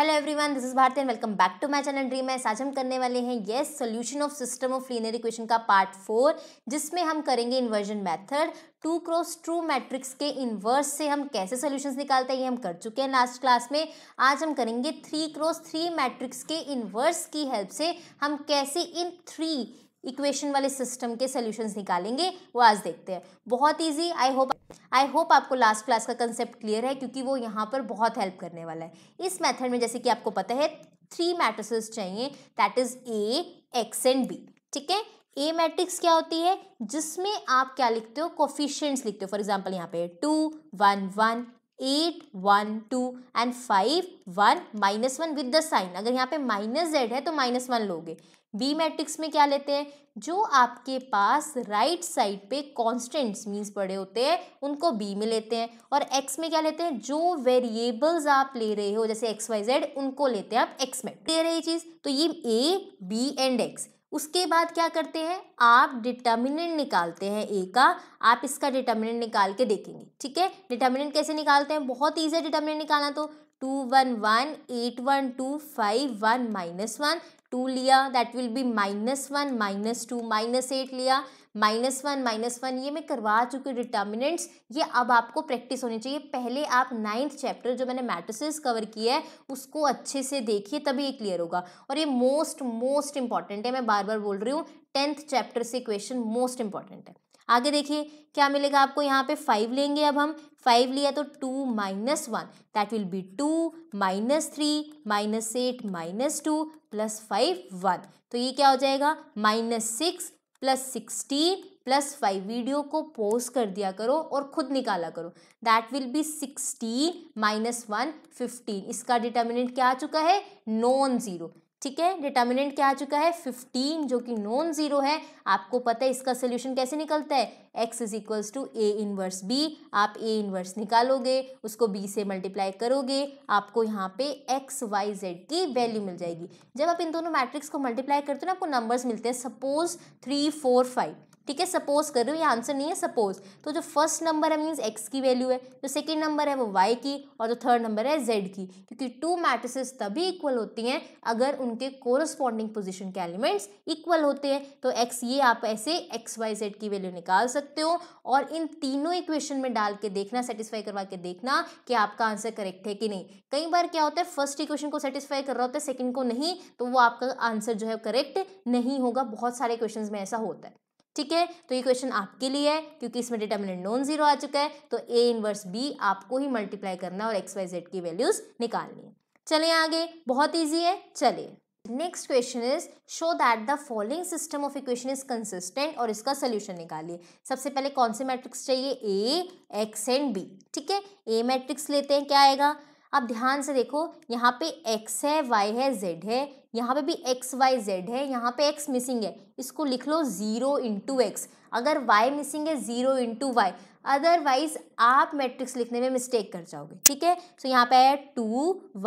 hello everyone this is Bharti and welcome back to my channel dream है आज हम करने वाले हैं yes solution of system of linear equation का पार्ट फोर जिसमें हम करेंगे inversion method two cross two matrix के इन्वर्स से हम कैसे सॉल्यूशंस निकालते हैं ये हम कर चुके हैं लास्ट क्लास में आज हम करेंगे थ्री क्रॉस थ्री मैट्रिक्स के इन्वर्स की हेल्प से हम कैसे इन थ्री इक्वेशन वाले सिस्टम के सोल्यूशन निकालेंगे वो आज देखते हैं बहुत easy I hope I hope आपको लास्ट क्लास का कंसेप्ट क्लियर है क्योंकि वो यहाँ पर बहुत हेल्प करने वाला है इस मेथड में जैसे कि आपको पता है थ्री मैट्रिसेस चाहिए that is A X and B ठीक है ए मैट्रिक्स क्या होती है जिसमें आप क्या लिखते हो कोफिशियंट्स लिखते हो फॉर एग्जाम्पल यहाँ पे two one one eight one two and five one minus one with the sign अगर यहाँ पे माइनस जेड है तो माइनस वन लोगे बी मैट्रिक्स में क्या लेते हैं जो आपके पास राइट साइड पे कॉन्स्टेंट्स मीन्स पड़े होते हैं उनको बी में लेते हैं और एक्स में क्या लेते हैं जो वेरिएबल्स आप ले रहे हो जैसे एक्स वाई जेड उनको लेते हैं आप एक्स में ले रहे चीज़ तो ये ए बी एंड एक्स उसके बाद क्या करते हैं आप डिटर्मिनेंट निकालते हैं ए का आप इसका डिटर्मिनेंट निकाल के देखेंगे ठीक है डिटर्मिनेंट कैसे निकालते हैं बहुत ईजी है डिटर्मिनेंट निकालना तो two one one eight one two five one minus one two लिया that will be minus one minus two minus eight लिया माइनस वन माइनस वन ये मैं करवा चुकी हूँ डिटर्मिनेंट्स ये अब आपको प्रैक्टिस होनी चाहिए पहले आप नाइन्थ चैप्टर जो मैंने मैट्रिसेस कवर किया है उसको अच्छे से देखिए तभी ये क्लियर होगा और ये मोस्ट मोस्ट इंपॉर्टेंट है मैं बार बार बोल रही हूँ टेंथ चैप्टर से क्वेश्चन मोस्ट इंपॉर्टेंट है आगे देखिए क्या मिलेगा आपको यहाँ पे फाइव लेंगे अब हम फाइव लिया तो two minus one that will be two minus three minus eight minus two plus five one तो ये क्या हो जाएगा minus six plus sixteen plus five video को पोज कर दिया करो और खुद निकाला करो that will be sixteen minus one fifteen इसका डिटर्मिनेंट क्या आ चुका है नॉन ज़ीरो ठीक है डिटर्मिनेंट क्या आ चुका है फिफ्टीन जो कि नॉन जीरो है आपको पता है इसका सोल्यूशन कैसे निकलता है X is equals to A inverse B आप ए इनवर्स निकालोगे उसको बी से मल्टीप्लाई करोगे आपको यहाँ पे एक्स वाई जेड की वैल्यू मिल जाएगी जब आप इन दोनों मैट्रिक्स को मल्टीप्लाई करते हो ना आपको नंबर्स मिलते हैं सपोज थ्री फोर फाइव ठीक है सपोज कर रही हूँ ये आंसर नहीं है सपोज तो जो फर्स्ट नंबर है मीन्स एक्स की वैल्यू है जो सेकेंड नंबर है वो वाई की और जो थर्ड नंबर है जेड की क्योंकि टू मैट्रिसेस तभी इक्वल होती हैं अगर उनके कोरस्पॉन्डिंग पोजिशन के एलिमेंट्स इक्वल होते हैं तो एक्स ये आप ऐसे एक्स वाई जेड की वैल्यू निकाल सकते हो और इन तीनों इक्वेशन में डाल के देखना सेटिस्फाई करवा के देखना कि आपका आंसर करेक्ट है कि नहीं कई बार क्या होता है फर्स्ट इक्वेशन को सेटिस्फाई कर रहा होता है सेकेंड को नहीं तो वो आपका आंसर जो है करेक्ट नहीं होगा बहुत सारे क्वेश्चन में ऐसा होता है ठीक है तो ये क्वेश्चन आपके लिए है क्योंकि इसमें डिटर्मिनेंट नॉन जीरो आ चुका है तो ए इनवर्स बी आपको ही मल्टीप्लाई करना और एक्स वाई जेड की वैल्यूज निकालनी है चले आगे बहुत ईजी है चलिए next question is show that the following system of equation is consistent और इसका सोल्यूशन निकालिए सबसे पहले कौन से मैट्रिक्स चाहिए ए एक्स एंड बी ठीक है ए मैट्रिक्स लेते हैं क्या आएगा अब ध्यान से देखो यहाँ पे एक्स है वाई है जेड है यहाँ पे भी एक्स वाई जेड है यहाँ पे एक्स मिसिंग है इसको लिख लो ज़ीरो इंटू एक्स अगर वाई मिसिंग है ज़ीरो इंटू वाई अदरवाइज आप मैट्रिक्स लिखने में मिस्टेक कर जाओगे ठीक है सो यहाँ पे है two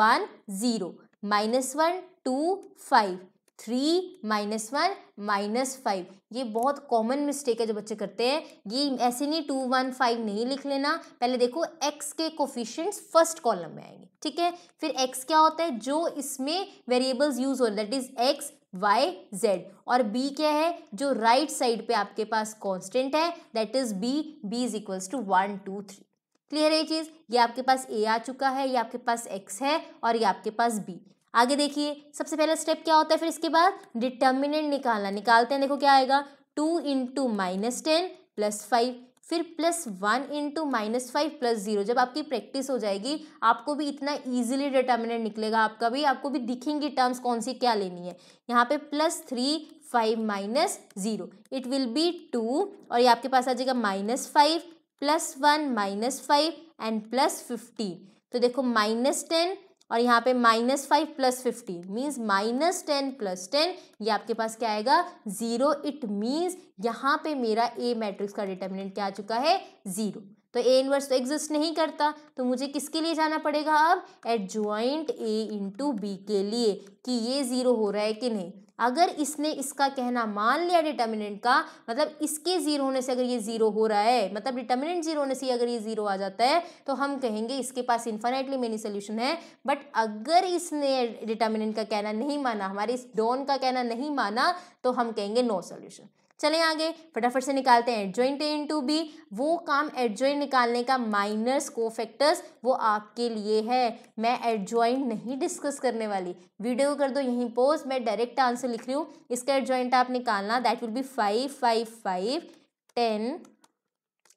one zero minus one two five three minus one minus five ये बहुत कॉमन मिस्टेक है जो बच्चे करते हैं ये ऐसे नहीं टू वन फाइव नहीं लिख लेना पहले देखो एक्स के कोफिशियंट्स फर्स्ट कॉलम में आएंगे ठीक है फिर एक्स क्या होता है जो इसमें वेरिएबल्स यूज हो that is X Y Z और बी क्या है जो राइट right साइड पे आपके पास कॉन्स्टेंट है that is B B is equals to one two three clear है ये चीज़ ये आपके पास ए आ चुका है ये आपके पास एक्स है और ये आपके पास बी आगे देखिए सबसे पहला स्टेप क्या होता है फिर इसके बाद डिटर्मिनेंट निकालना निकालते हैं देखो क्या आएगा two into minus ten plus five फिर plus one into minus five plus zero जब आपकी प्रैक्टिस हो जाएगी आपको भी इतना इजीली डिटर्मिनेंट निकलेगा आपका भी आपको भी दिखेंगी टर्म्स कौन सी क्या लेनी है यहाँ पे plus three five minus zero it will be two और ये आपके पास आ जाएगा minus five plus one minus five and plus fifteen तो देखो माइनस टेन और यहाँ पे minus five plus fifteen means minus ten plus ten ये आपके पास क्या आएगा ज़ीरो इट मीन्स यहाँ पे मेरा ए मैट्रिक्स का डिटर्मिनेंट क्या आ चुका है ज़ीरो तो ए इनवर्स तो एग्जिस्ट नहीं करता तो मुझे किसके लिए जाना पड़ेगा अब adjoint A into B के लिए कि ये ज़ीरो हो रहा है कि नहीं अगर इसने इसका कहना मान लिया डिटर्मिनेंट का मतलब इसके ज़ीरो होने से अगर ये ज़ीरो हो रहा है मतलब डिटर्मिनेंट ज़ीरो होने से अगर ये ज़ीरो आ जाता है तो हम कहेंगे इसके पास इन्फाइनाइटली मेनी सोल्यूशन है बट अगर इसने डिटर्मिनेंट का कहना नहीं माना हमारे इस डॉन का कहना नहीं माना तो हम कहेंगे नो सोल्यूशन चले आगे फटाफट से निकालते हैं adjoint A into B वो काम एडजॉइंट निकालने का माइनस कोफैक्टर्स वो आपके लिए है मैं एडजॉइंट नहीं डिस्कस करने वाली वीडियो कर दो यहीं पोज मैं डायरेक्ट आंसर लिख रही हूँ इसका एडजॉइंट आप निकालना that will be five five five ten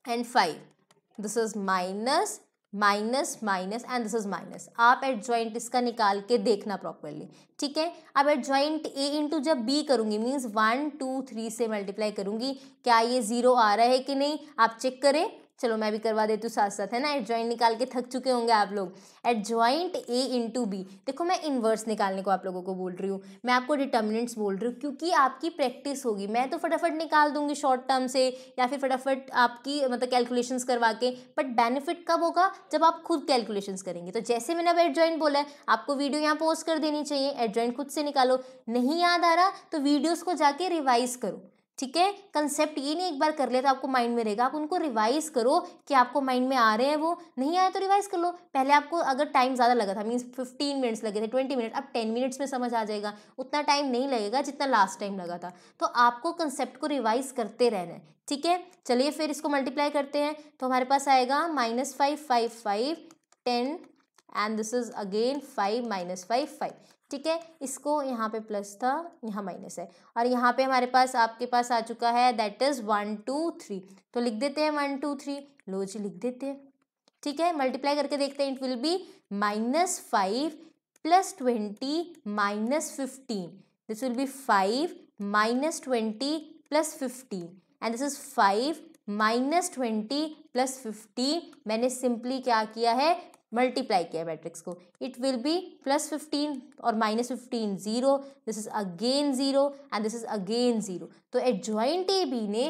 and five this is minus minus minus and this is minus आप एट ज्वाइंट इसका निकाल के देखना प्रॉपरली ठीक है अब एट ज्वाइंट ए इंटू जब बी करूंगी मीन्स वन टू थ्री से मल्टीप्लाई करूँगी क्या ये ज़ीरो आ रहा है कि नहीं आप चेक करें चलो मैं भी करवा देती हूँ साथ साथ है ना एट ज्वाइंट निकाल के थक चुके होंगे आप लोग adjoint A into B देखो मैं इन्वर्स निकालने को आप लोगों को बोल रही हूँ मैं आपको डिटर्मिनेंट्स बोल रही हूँ क्योंकि आपकी प्रैक्टिस होगी मैं तो फटाफट निकाल दूंगी शॉर्ट टर्म से या फिर फटाफट आपकी मतलब कैलकुलेशन करवा के बट बेनिफिट कब होगा जब आप खुद कैलकुलेशंस करेंगे तो जैसे मैंने अब एट बोला है आपको वीडियो यहाँ पोस्ट कर देनी चाहिए एट खुद से निकालो नहीं याद आ रहा तो वीडियोज़ को जाके रिवाइज़ करो ठीक है कंसेप्ट ये नहीं एक बार कर लिया तो आपको माइंड में रहेगा आप उनको रिवाइज करो कि आपको माइंड में आ रहे हैं वो नहीं आए तो रिवाइज कर लो पहले आपको अगर टाइम ज़्यादा लगा था मीन्स फिफ्टीन मिनट्स लगे थे ट्वेंटी मिनट अब टेन मिनट्स में समझ आ जाएगा उतना टाइम नहीं लगेगा जितना लास्ट टाइम लगा था तो आपको कंसेप्ट को रिवाइज करते रहना है ठीक है चलिए फिर इसको मल्टीप्लाई करते हैं तो हमारे पास आएगा minus five five five ten and this is again five minus five five ठीक है इसको यहाँ पे प्लस था यहाँ माइनस है और यहाँ पे हमारे पास आपके पास आ चुका है that is one two three तो लिख देते हैं वन टू थ्री लो जी लिख देते हैं ठीक है मल्टीप्लाई करके देखते हैं it will be minus five plus twenty minus fifteen this will be five minus twenty plus fifteen and this is five minus twenty plus fifteen मैंने सिंपली क्या किया है मल्टीप्लाई किया मैट्रिक्स को it will be plus fifteen और minus fifteen zero this is again zero and this is again zero तो adjoint A B ने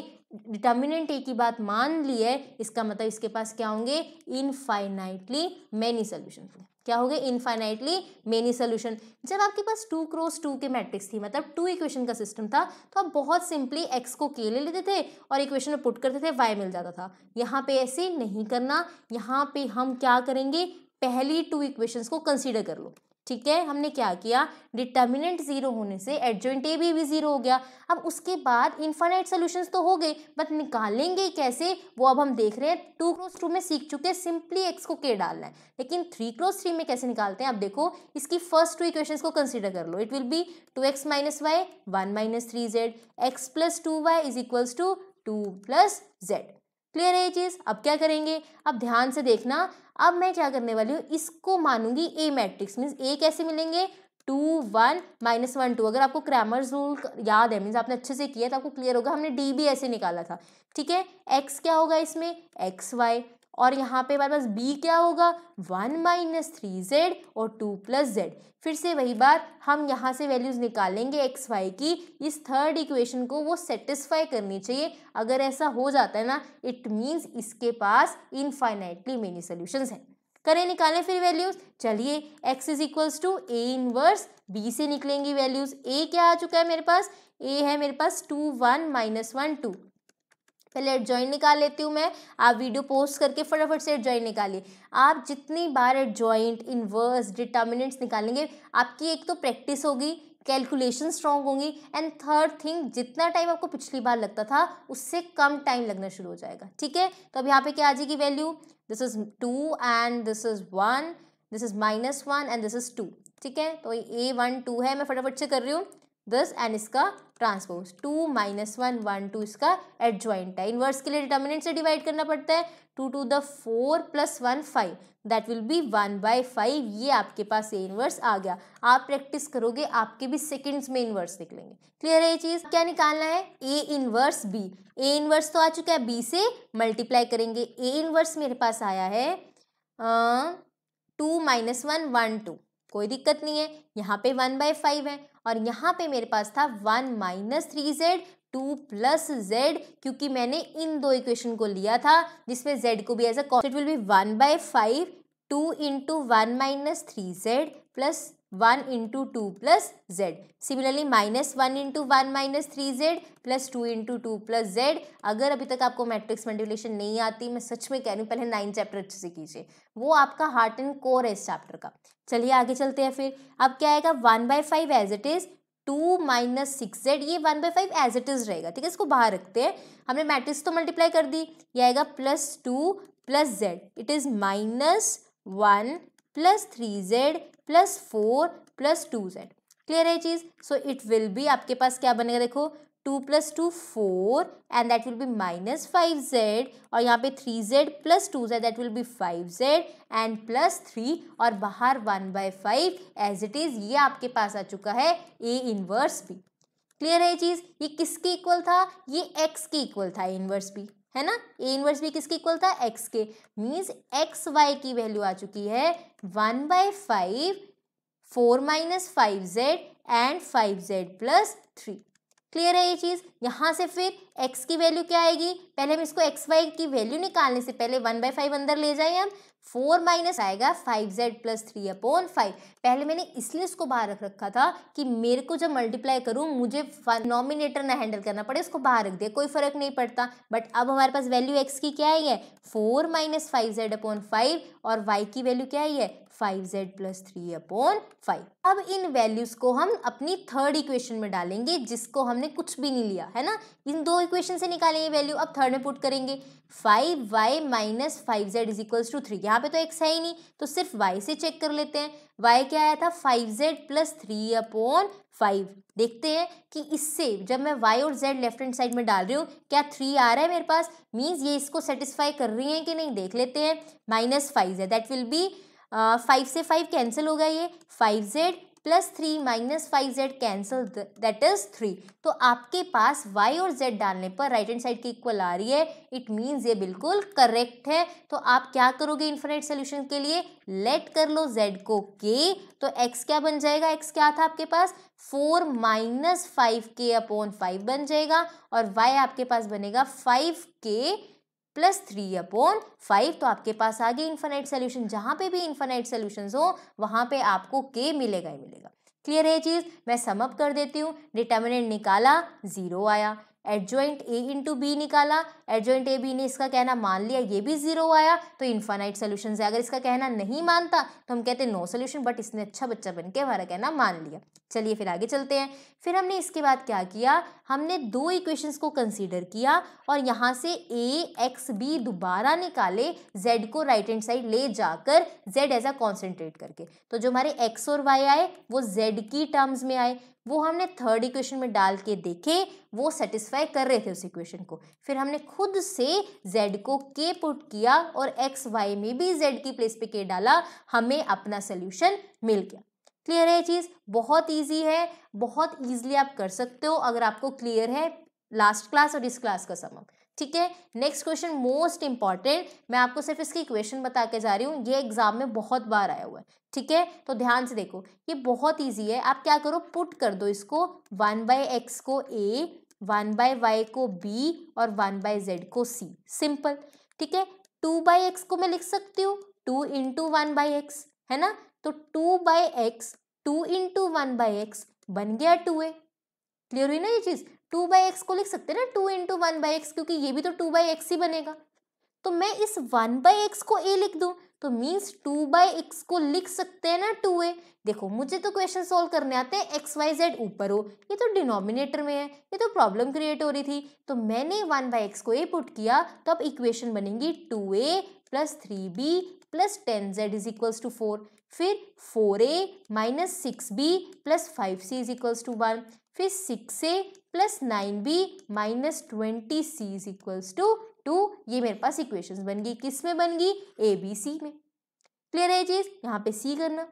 determinant A की बात मान ली है इसका मतलब इसके पास क्या होंगे इनफाइनाइटली मैनी सोल्यूशन क्या हो गए इन्फाइनाइटली मेनी सोल्यूशन जब आपके पास टू क्रोस टू के मैट्रिक्स थी मतलब टू इक्वेशन का सिस्टम था तो आप बहुत सिंपली एक्स को के ले लेते थे और इक्वेशन में पुट करते थे वाई मिल जाता था यहाँ पे ऐसे नहीं करना यहाँ पे हम क्या करेंगे पहली टू इक्वेशंस को कंसीडर कर लो ठीक है हमने क्या किया डिटर्मिनेंट जीरो होने से एडजोइंट ए बी भी जीरो हो गया अब उसके बाद इन्फानाइट सोल्यूशंस तो हो गए बट निकालेंगे कैसे वो अब हम देख रहे हैं टू क्रॉस टू में सीख चुके हैं सिंपली एक्स को के डालना है लेकिन थ्री क्रॉस थ्री में कैसे निकालते हैं अब देखो इसकी फर्स्ट टू इक्वेशन को कंसिडर कर लो it will be two x minus y one minus three z x plus two y is equals to two plus z clear है ये चीज़ अब क्या करेंगे अब ध्यान से देखना अब मैं क्या करने वाली हूँ इसको मानूंगी ए मैट्रिक्स मीन्स ए कैसे मिलेंगे two one minus one two अगर आपको क्रैमर्स रूल याद है मीन्स आपने अच्छे से किया तो आपको क्लियर होगा हमने डी भी ऐसे निकाला था ठीक है एक्स क्या होगा इसमें एक्स वाई और यहाँ पे हमारे पास b क्या होगा वन माइनस थ्री जेड और टू प्लस जेड फिर से वही बात हम यहाँ से वैल्यूज़ निकालेंगे एक्स वाई की इस थर्ड इक्वेशन को वो सेटिस्फाई करनी चाहिए अगर ऐसा हो जाता है ना इट मीन्स इसके पास इनफाइनाइटली मेनी सोल्यूशन है करें निकालें फिर वैल्यूज़ चलिए x is equals to A inverse b से निकलेंगी वैल्यूज़ a क्या आ चुका है मेरे पास a है मेरे पास two one minus one two पहले एड ज्वाइन निकाल लेती हूँ मैं आप वीडियो पोस्ट करके फटाफट से एड निकालिए आप जितनी बार एड ज्वाइंट इनवर्स डिटर्मिनेंट्स निकालेंगे आपकी एक तो प्रैक्टिस होगी कैलकुलेशन स्ट्रॉन्ग होंगी एंड थर्ड थिंग जितना टाइम आपको पिछली बार लगता था उससे कम टाइम लगना शुरू हो जाएगा ठीक है तो अब यहाँ पे क्या आ जाएगी value this is two and this is one this is minus one and this is two ठीक है तो ए वन टू है मैं फटाफट से कर रही हूँ दस एन इसका transpose two minus one one two इसका एडजॉइंट है इनवर्स के लिए डिटर्मिनेंट से डिवाइड करना पड़ता है two two the four plus one five that will be one by five ये आपके पास ये इनवर्स आ गया आप प्रैक्टिस करोगे आपके भी सेकेंड्स में इनवर्स निकलेंगे क्लियर है ये चीज़ क्या निकालना है A inverse B A inverse तो आ चुका है बी से मल्टीप्लाई करेंगे ए इनवर्स मेरे पास आया है two minus one one two कोई दिक्कत नहीं है यहाँ पे वन बाय फाइव है और यहाँ पे मेरे पास था one minus three z two plus z क्योंकि मैंने इन दो इक्वेशन को लिया था जिसमें जेड को भी as a constant will be one by five two into one minus three z plus one into two plus z similarly minus one into one minus three z plus two into two plus z अगर अभी तक आपको matrix multiplication नहीं आती मैं सच में कह रही हूँ पहले नाइन चैप्टर अच्छे से कीजिए वो आपका हार्ट एंड कोर है इस चैप्टर का चलिए आगे चलते हैं फिर अब क्या आएगा one by five as it is two minus six z ये one by five as it is रहेगा ठीक है इसको बाहर रखते हैं हमने मैट्रिक्स तो मल्टीप्लाई कर दी ये आएगा plus two plus z it is minus one plus three z plus four plus two z clear है चीज़ सो इट विल बी आपके पास क्या बनेगा देखो two plus two four and that will be minus five z और यहाँ पे three z plus two z that will be five z and plus three और बाहर one by five as it is ये आपके पास आ चुका है ए इनवर्स बी क्लियर है ये चीज़ ये किसके इक्वल था ये एक्स के इक्वल था इनवर्स बी है ना ए इनवर्स भी किसके इक्वल था एक्स के मीन्स एक्स वाई की वैल्यू आ चुकी है one by five four minus five z and five z plus three clear है ये चीज़ यहाँ से फिर x की वैल्यू क्या आएगी पहले हम इसको एक्स वाई की वैल्यू निकालने से पहले वन बाई फाइव अंदर ले जाए हम फोर माइनस आएगा five z plus three upon five पहले मैंने इसलिए इसको बाहर रख रखा था कि मेरे को जब मल्टीप्लाई करूँ मुझे नॉमिनेटर ना हैंडल करना पड़े इसको बाहर रख दे कोई फर्क नहीं पड़ता बट अब हमारे पास वैल्यू एक्स की क्या आई है four minus five z upon five और वाई की वैल्यू क्या आई है five z plus three upon five अब इन वैल्यूज को हम अपनी थर्ड इक्वेशन में डालेंगे जिसको हमने कुछ भी नहीं लिया है ना इन दो इक्वेशन से निकालेंगे वैल्यू अब थर्ड में पुट करेंगे five y minus five z is equals to three यहाँ पे तो एक्स है ही नहीं तो सिर्फ वाई से चेक कर लेते हैं वाई क्या आया था five z plus three upon five देखते हैं कि इससे जब मैं y और z लेफ्ट हैंड साइड में डाल रही हूँ क्या थ्री आ रहा है मेरे पास मीन्स ये इसको सेटिस्फाई कर रही है कि नहीं देख लेते हैं माइनस फाइव है दैट विल बी फाइव से फाइव कैंसिल होगा ये five z plus three minus five z cancel that is three तो आपके पास वाई और जेड डालने पर राइट हैंड साइड की इक्वल आ रही है इट मीन्स ये बिल्कुल करेक्ट है तो आप क्या करोगे इन्फिनेट सोल्यूशन के लिए लेट कर लो जेड को के तो एक्स क्या बन जाएगा एक्स क्या था आपके पास फोर माइनस फाइव के अपॉन फाइव बन जाएगा और वाई आपके पास बनेगा फाइव के प्लस थ्री अपॉन फाइव तो आपके पास आगे इन्फानाइट सोल्यूशन जहां पे भी इन्फानाइट सोल्यूशन हो वहां पे आपको के मिलेगा ही मिलेगा क्लियर है चीज़ मैं समअप कर देती हूँ डिटर्मिनेंट निकाला ज़ीरो आया एडजॉइंट ए इंटू बी निकाला एडजॉइंट ए बी ने इसका कहना मान लिया ये भी जीरो आया तो इन्फानाइट सोल्यूशन है अगर इसका कहना नहीं मानता तो हम कहते नो सोल्यूशन बट इसने अच्छा बच्चा बन के हमारा कहना मान लिया चलिए फिर आगे चलते हैं फिर हमने इसके बाद क्या किया हमने दो इक्वेशंस को कंसीडर किया और यहाँ से ए एक्स बी दोबारा निकाले जेड को राइट हैंड साइड ले जाकर जेड एज अ कॉन्सेंट्रेट करके तो जो हमारे एक्स और वाई आए वो जेड की टर्म्स में आए वो हमने थर्ड इक्वेशन में डाल के देखे वो सेटिस्फाई कर रहे थे उस इक्वेशन को फिर हमने खुद से z को k पुट किया और एक्स वाई में भी z की प्लेस पे k डाला हमें अपना सोल्यूशन मिल गया क्लियर है ये चीज़ बहुत ईजी है बहुत ईजिली आप कर सकते हो अगर आपको क्लियर है लास्ट क्लास और इस क्लास का समक ठीक है नेक्स्ट क्वेश्चन मोस्ट इंपॉर्टेंट मैं आपको सिर्फ इसकी क्वेश्चन बता के जा रही हूँ ये एग्जाम में बहुत बार आया हुआ है ठीक है तो ध्यान से देखो ये बहुत ईजी है आप क्या करो पुट कर दो इसको वन बाय एक्स को ए वन बाय वाई को बी और वन बाय जेड को सी सिंपल ठीक है टू बाई एक्स को मैं लिख सकती हूँ two into one by x है ना तो two by x two into one by x बन गया टू ए क्लियर हुई ना ये चीज़ टू बाई एक्स को लिख सकते हैं ना two into one by x क्योंकि ये भी तो टू बाई एक्स ही बनेगा तो मैं इस वन बाई एक्स को ए लिख दूँ तो मीन्स टू बाई एक्स को लिख सकते हैं ना टू ए देखो मुझे तो क्वेश्चन सोल्व करने आते हैं एक्स वाई जेड ऊपर हो ये तो डिनोमिनेटर में है ये तो प्रॉब्लम क्रिएट हो रही थी तो मैंने वन बाई एक्स को ए पुट किया तो अब इक्वेशन बनेंगी two a plus three b plus ten z is equals to four फिर four a minus six b plus five c is equals to one फिर six a plus nine b minus twenty c is equals to two ये मेरे पास equations बन गई किस में बन गई ए बी सी में क्लियर है चीज़ यहाँ पे सी करना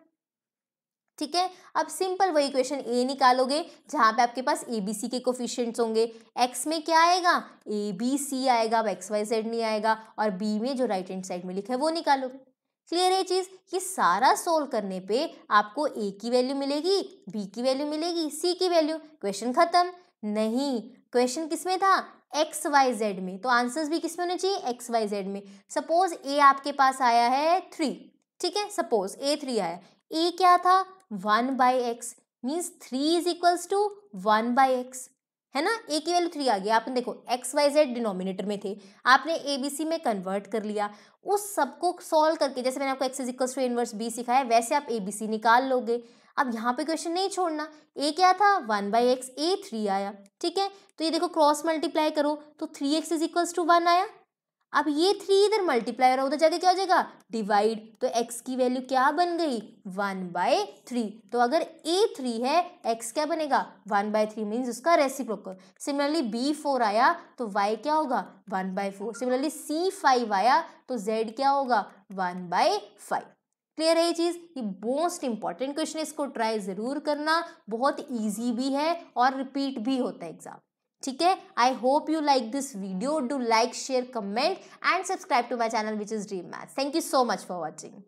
ठीक है अब सिंपल वही इक्वेशन ए निकालोगे जहाँ पे आपके पास ए बी सी के कोफिशियंट्स होंगे एक्स में क्या आएगा ए बी सी आएगा अब एक्स वाई जेड नहीं आएगा और बी में जो राइट हैंड साइड में लिखा है वो निकालोगे क्लियर है चीज़ ये सारा सोल्व करने पे आपको ए की वैल्यू मिलेगी बी की वैल्यू मिलेगी सी की वैल्यू क्वेश्चन खत्म नहीं क्वेश्चन किसमें था एक्स वाई जेड में तो आंसर्स भी किस में होने चाहिए एक्स वाई जेड में सपोज ए आपके पास आया है थ्री ठीक है सपोज ए थ्री आया ए क्या था one by x means three is equals to one by x है ना ए की वैल्यू थ्री आ गया आपने देखो एक्स वाई जेड डिनोमिनेटर में थे आपने ए बी सी में कन्वर्ट कर लिया उस सबको सॉल्व करके जैसे मैंने आपको x is equals to inverse B सिखाया वैसे आप ए बी सी निकाल लोगे अब यहाँ पे क्वेश्चन नहीं छोड़ना ए क्या था one by x a three आया ठीक है तो ये देखो क्रॉस मल्टीप्लाई करो तो three x is equals to one आया अब ये थ्री इधर मल्टीप्लाई हो रहा उधर जाके क्या हो जाएगा डिवाइड तो एक्स की वैल्यू क्या बन गई वन बाय थ्री तो अगर ए थ्री है एक्स क्या बनेगा वन बाय थ्री मीन्स उसका रेसिप्रोकल सिमिलरली बी फोर आया तो वाई क्या होगा one by four similarly c five आया तो जेड क्या होगा वन बाय फाइव क्लियर है ये चीज़ ये मोस्ट इंपॉर्टेंट क्वेश्चन इसको ट्राई ज़रूर करना बहुत ईजी भी है और रिपीट भी होता है एग्जाम ठीक है I hope you like this video do like share comment and subscribe to my channel which is Dream Math thank you so much for watching